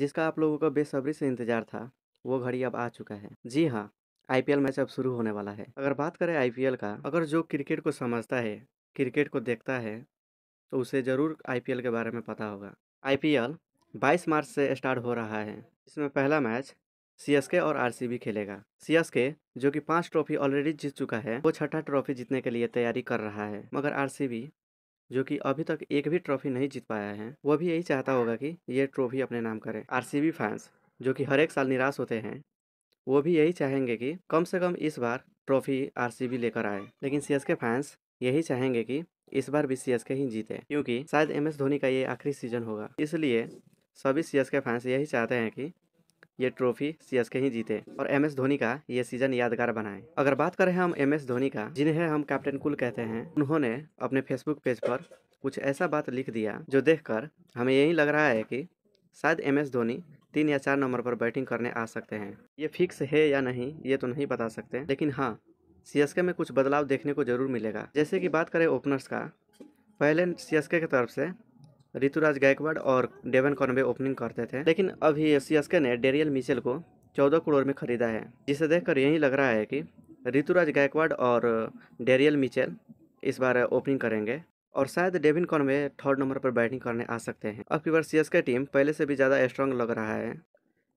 जिसका आप लोगों का बेसब्री से इंतजार था वो घड़ी अब आ चुका है जी हाँ आईपीएल मैच अब शुरू होने वाला है अगर बात करें आईपीएल का अगर जो क्रिकेट को समझता है क्रिकेट को देखता है तो उसे ज़रूर आईपीएल के बारे में पता होगा आईपीएल 22 मार्च से स्टार्ट हो रहा है इसमें पहला मैच सीएसके और आरसीबी खेलेगा सीएसके जो कि पांच ट्रॉफी ऑलरेडी जीत चुका है वो छठा ट्रॉफी जीतने के लिए तैयारी कर रहा है मगर आरसीबी जो कि अभी तक एक भी ट्रॉफी नहीं जीत पाया है वह भी यही चाहता होगा कि ये ट्रॉफी अपने नाम करें आरसीबी फैंस जो कि हर एक साल निराश होते हैं वो भी यही चाहेंगे कि कम से कम इस बार ट्रॉफी आरसीबी लेकर आए लेकिन सीएसके फैंस यही चाहेंगे कि इस बार भी सीएसके ही जीते क्योंकि शायद एम एस धोनी का ये आखिरी सीजन होगा इसलिए सभी सीएसके फैंस यही चाहते हैं कि ये ट्रॉफी सीएसके ही जीते और एम एस धोनी का ये सीजन यादगार बनाए अगर बात करें हम एम एस धोनी का जिन्हें हम कैप्टन कुल कहते हैं उन्होंने अपने फेसबुक पेज पर कुछ ऐसा बात लिख दिया जो देखकर हमें यही लग रहा है कि शायद एम एस धोनी तीन या चार नंबर पर बैटिंग करने आ सकते हैं ये फिक्स है या नहीं ये तो नहीं बता सकते लेकिन हाँ सीएसके में कुछ बदलाव देखने को जरूर मिलेगा जैसे कि बात करें ओपनर्स का पहले सीएसके की तरफ से ऋतुराज गायकवाड़ और डेवन कॉर्नवे ओपनिंग करते थे लेकिन अभी सीएसके ने डेरियल मिशेल को चौदह करोड़ में खरीदा है जिसे देखकर यही लग रहा है कि ऋतुराज गायकवाड़ और डेरियल मिचेल इस बार ओपनिंग करेंगे और शायद डेविन कॉनवे थर्ड नंबर पर बैटिंग करने आ सकते हैं अब की बार सी टीम पहले से भी ज़्यादा स्ट्रांग लग रहा है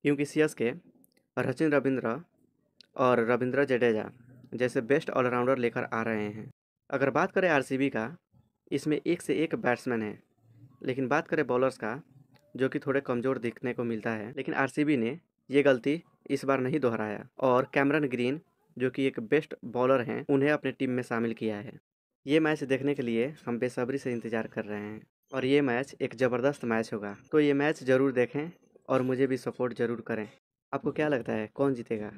क्योंकि सी एस के रचिन रविंद्र और रविंद्र जडेजा जैसे बेस्ट ऑलराउंडर लेकर आ रहे हैं अगर बात करें आर का इसमें एक से एक बैट्समैन है लेकिन बात करें बॉलर्स का जो कि थोड़े कमज़ोर दिखने को मिलता है लेकिन आरसीबी ने ये गलती इस बार नहीं दोहराया और कैमरन ग्रीन जो कि एक बेस्ट बॉलर हैं उन्हें अपने टीम में शामिल किया है ये मैच देखने के लिए हम बेसब्री से इंतज़ार कर रहे हैं और ये मैच एक ज़बरदस्त मैच होगा तो ये मैच ज़रूर देखें और मुझे भी सपोर्ट ज़रूर करें आपको क्या लगता है कौन जीतेगा